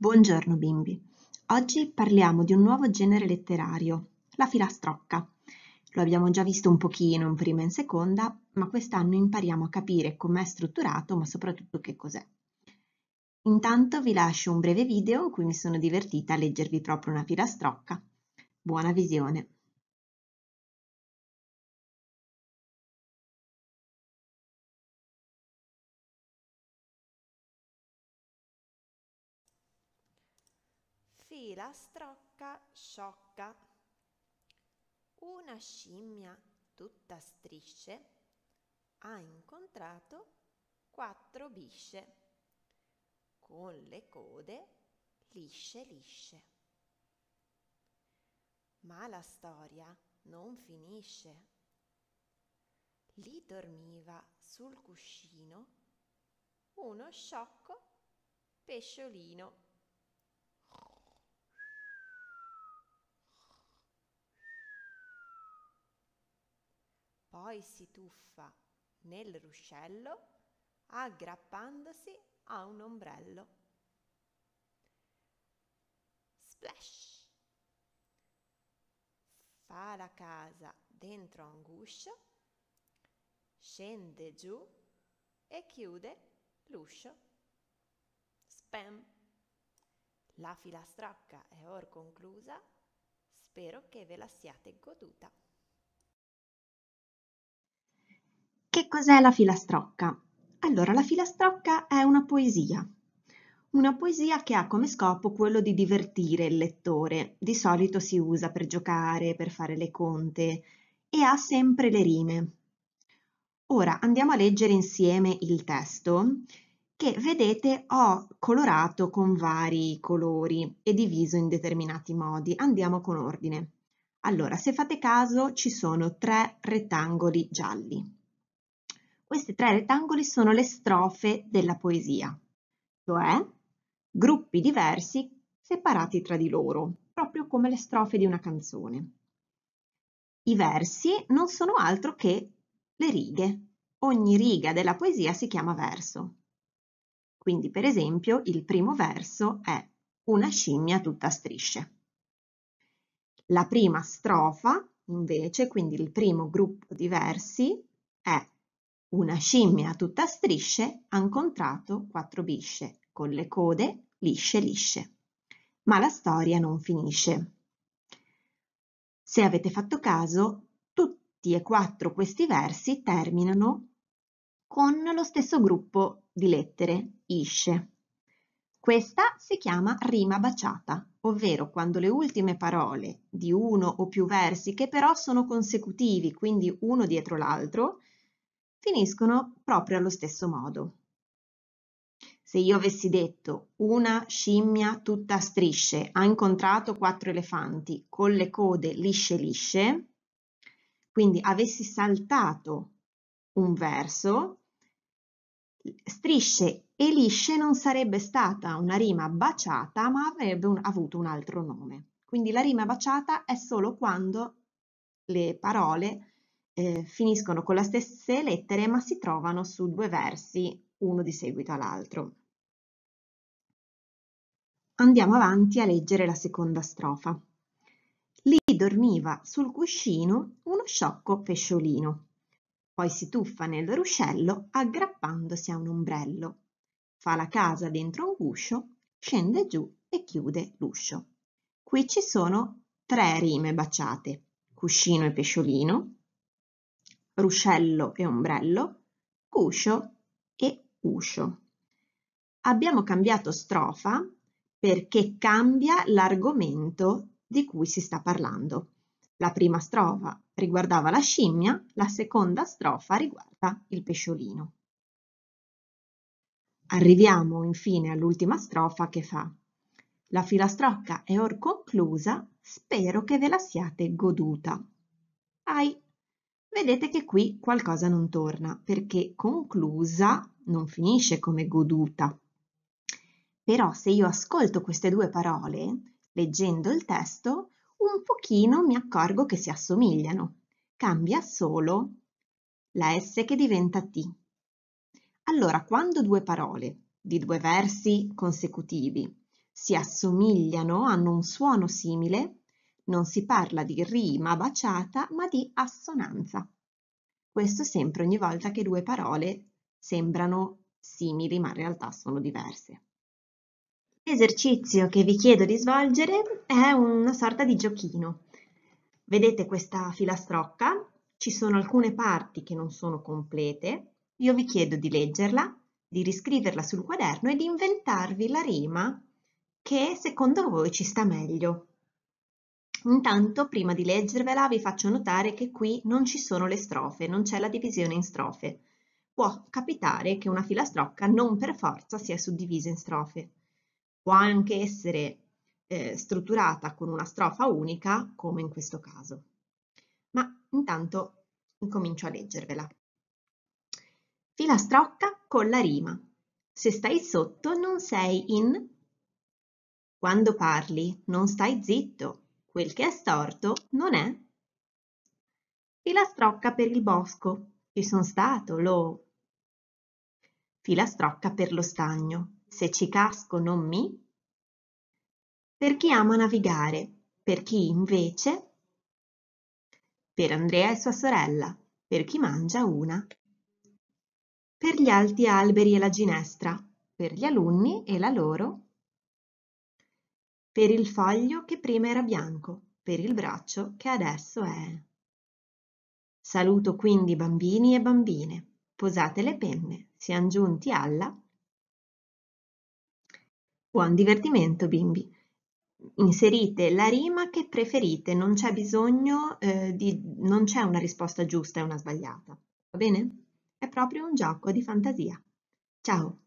Buongiorno bimbi. Oggi parliamo di un nuovo genere letterario, la filastrocca. Lo abbiamo già visto un pochino in prima e in seconda, ma quest'anno impariamo a capire com'è strutturato, ma soprattutto che cos'è. Intanto vi lascio un breve video in cui mi sono divertita a leggervi proprio una filastrocca. Buona visione! fila strocca sciocca. Una scimmia tutta strisce ha incontrato quattro bisce con le code lisce lisce. Ma la storia non finisce. Lì dormiva sul cuscino uno sciocco pesciolino. Poi si tuffa nel ruscello aggrappandosi a un ombrello. Splash! Fa la casa dentro a un guscio, scende giù e chiude l'uscio. Spam! La filastrocca è or conclusa, spero che ve la siate goduta. cos'è la filastrocca? Allora, la filastrocca è una poesia. Una poesia che ha come scopo quello di divertire il lettore. Di solito si usa per giocare, per fare le conte e ha sempre le rime. Ora andiamo a leggere insieme il testo che vedete ho colorato con vari colori e diviso in determinati modi. Andiamo con ordine. Allora, se fate caso, ci sono tre rettangoli gialli. Questi tre rettangoli sono le strofe della poesia, cioè gruppi diversi separati tra di loro, proprio come le strofe di una canzone. I versi non sono altro che le righe. Ogni riga della poesia si chiama verso. Quindi, per esempio, il primo verso è una scimmia tutta a strisce. La prima strofa, invece, quindi il primo gruppo di versi, è una scimmia tutta a strisce ha incontrato quattro bisce, con le code lisce lisce. Ma la storia non finisce. Se avete fatto caso, tutti e quattro questi versi terminano con lo stesso gruppo di lettere, isce. Questa si chiama rima baciata, ovvero quando le ultime parole di uno o più versi, che però sono consecutivi, quindi uno dietro l'altro, finiscono proprio allo stesso modo. Se io avessi detto una scimmia tutta a strisce ha incontrato quattro elefanti con le code lisce lisce, quindi avessi saltato un verso, strisce e lisce non sarebbe stata una rima baciata ma avrebbe un, avuto un altro nome. Quindi la rima baciata è solo quando le parole eh, finiscono con le stesse lettere ma si trovano su due versi, uno di seguito all'altro. Andiamo avanti a leggere la seconda strofa. Lì dormiva sul cuscino uno sciocco pesciolino. Poi si tuffa nel ruscello aggrappandosi a un ombrello. Fa la casa dentro un guscio, scende giù e chiude l'uscio. Qui ci sono tre rime baciate, cuscino e pesciolino, ruscello e ombrello, cuscio e uscio. Abbiamo cambiato strofa perché cambia l'argomento di cui si sta parlando. La prima strofa riguardava la scimmia, la seconda strofa riguarda il pesciolino. Arriviamo infine all'ultima strofa che fa La filastrocca è or conclusa, spero che ve la siate goduta. Ai Vedete che qui qualcosa non torna perché conclusa non finisce come goduta. Però se io ascolto queste due parole, leggendo il testo, un pochino mi accorgo che si assomigliano. Cambia solo la S che diventa T. Allora, quando due parole di due versi consecutivi si assomigliano, hanno un suono simile, non si parla di rima baciata, ma di assonanza. Questo sempre ogni volta che due parole sembrano simili, ma in realtà sono diverse. L'esercizio che vi chiedo di svolgere è una sorta di giochino. Vedete questa filastrocca? Ci sono alcune parti che non sono complete. Io vi chiedo di leggerla, di riscriverla sul quaderno e di inventarvi la rima che secondo voi ci sta meglio. Intanto, prima di leggervela, vi faccio notare che qui non ci sono le strofe, non c'è la divisione in strofe. Può capitare che una filastrocca non per forza sia suddivisa in strofe. Può anche essere eh, strutturata con una strofa unica, come in questo caso. Ma intanto incomincio a leggervela. Filastrocca con la rima. Se stai sotto non sei in... Quando parli non stai zitto, Quel che è storto non è. Filastrocca per il bosco. Ci son stato, lo. Filastrocca per lo stagno. Se ci casco non mi. Per chi ama navigare, per chi invece. Per Andrea e sua sorella, per chi mangia una. Per gli alti alberi e la ginestra, per gli alunni e la loro per il foglio che prima era bianco, per il braccio che adesso è. Saluto quindi bambini e bambine. Posate le penne, siamo giunti alla... Buon divertimento, bimbi! Inserite la rima che preferite, non c'è bisogno eh, di... non c'è una risposta giusta e una sbagliata, va bene? È proprio un gioco di fantasia. Ciao!